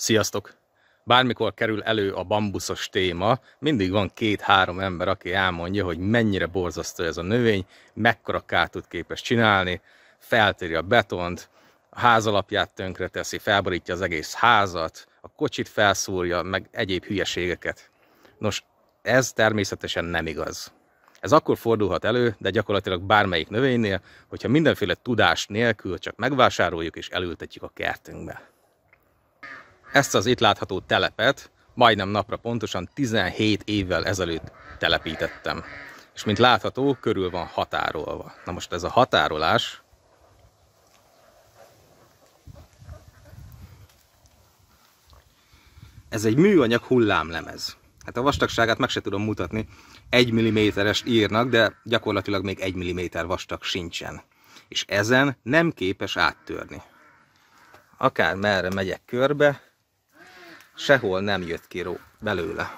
Sziasztok! Bármikor kerül elő a bambuszos téma, mindig van két-három ember, aki elmondja, hogy mennyire borzasztó ez a növény, mekkora kárt tud képes csinálni, feltéri a betont, a ház alapját tönkreteszi, felborítja az egész házat, a kocsit felszúrja, meg egyéb hülyeségeket. Nos, ez természetesen nem igaz. Ez akkor fordulhat elő, de gyakorlatilag bármelyik növénynél, hogyha mindenféle tudás nélkül csak megvásároljuk és elültetjük a kertünkbe. Ezt az itt látható telepet majdnem napra pontosan 17 évvel ezelőtt telepítettem. És mint látható, körül van határolva. Na most ez a határolás ez egy műanyag hullámlemez. Hát a vastagságát meg se tudom mutatni, 1 mm est írnak, de gyakorlatilag még 1 mm vastag sincsen. És ezen nem képes áttörni. Akár merre megyek körbe, sehol nem jött ki belőle.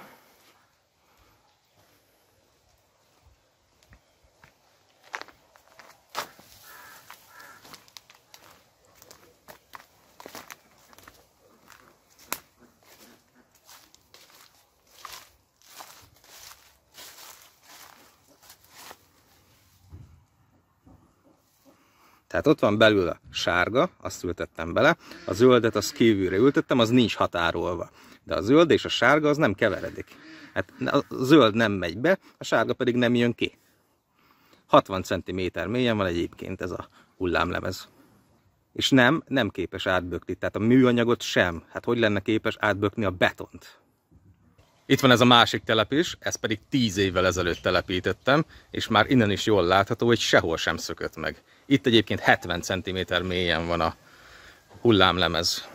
Tehát ott van belül a sárga, azt ültettem bele, a zöldet azt kívülre ültettem, az nincs határolva. De a zöld és a sárga az nem keveredik. Hát a zöld nem megy be, a sárga pedig nem jön ki. 60 cm mélyen van egyébként ez a hullámlemez. És nem, nem képes átbökni, tehát a műanyagot sem. Hát hogy lenne képes átbökni a betont? Itt van ez a másik telep is, ezt pedig 10 évvel ezelőtt telepítettem, és már innen is jól látható, hogy sehol sem szökött meg. Itt egyébként 70 cm mélyen van a hullámlemez.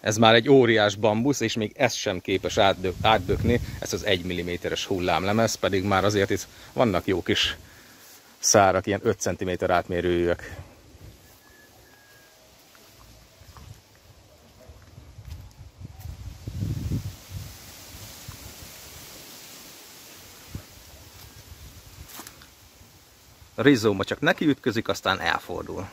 Ez már egy óriás bambusz, és még ez sem képes átdö ez az 1 mm-es hullámlemez, pedig már azért itt vannak jó kis szárak, ilyen 5 cm átmérőjűek. A rizóma csak neki ütközik, aztán elfordul.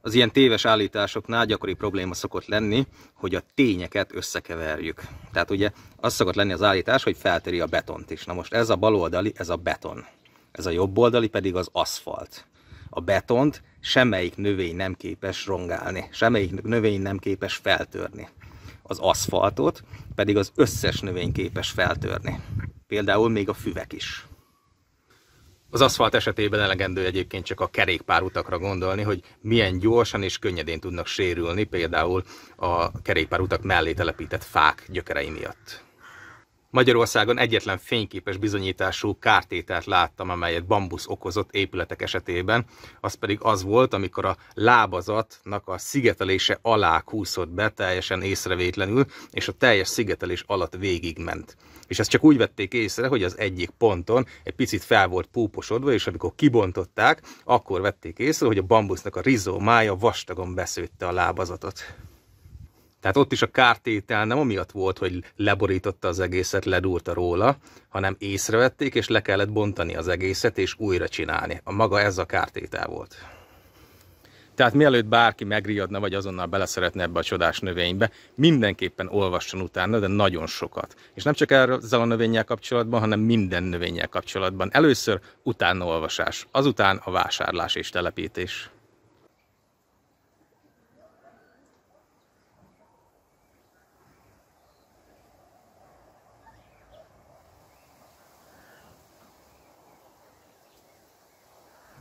Az ilyen téves állításoknál gyakori probléma szokott lenni, hogy a tényeket összekeverjük. Tehát ugye az szokott lenni az állítás, hogy felteri a betont is. Na most ez a baloldali, ez a beton. Ez a jobb oldali pedig az aszfalt. A betont semmelyik növény nem képes rongálni, semmelyik növény nem képes feltörni az aszfaltot, pedig az összes növény képes feltörni. Például még a füvek is. Az aszfalt esetében elegendő egyébként csak a kerékpárutakra gondolni, hogy milyen gyorsan és könnyedén tudnak sérülni, például a kerékpárutak mellé telepített fák gyökerei miatt. Magyarországon egyetlen fényképes bizonyítású kártételt láttam, amelyet bambusz okozott épületek esetében, az pedig az volt, amikor a lábazatnak a szigetelése alá kúszott be teljesen észrevétlenül, és a teljes szigetelés alatt végigment. És ezt csak úgy vették észre, hogy az egyik ponton egy picit fel volt púposodva, és amikor kibontották, akkor vették észre, hogy a bambusznak a rizomája vastagon beszőtte a lábazatot. Tehát ott is a kártétel nem amiatt volt, hogy leborította az egészet, ledúrta róla, hanem észrevették, és le kellett bontani az egészet, és újra csinálni. A maga ez a kártétel volt. Tehát mielőtt bárki megriadna, vagy azonnal beleszeretne ebbe a csodás növénybe, mindenképpen olvasson utána, de nagyon sokat. És nem csak ezzel a növényel kapcsolatban, hanem minden növényel kapcsolatban. Először utána olvasás, azután a vásárlás és telepítés.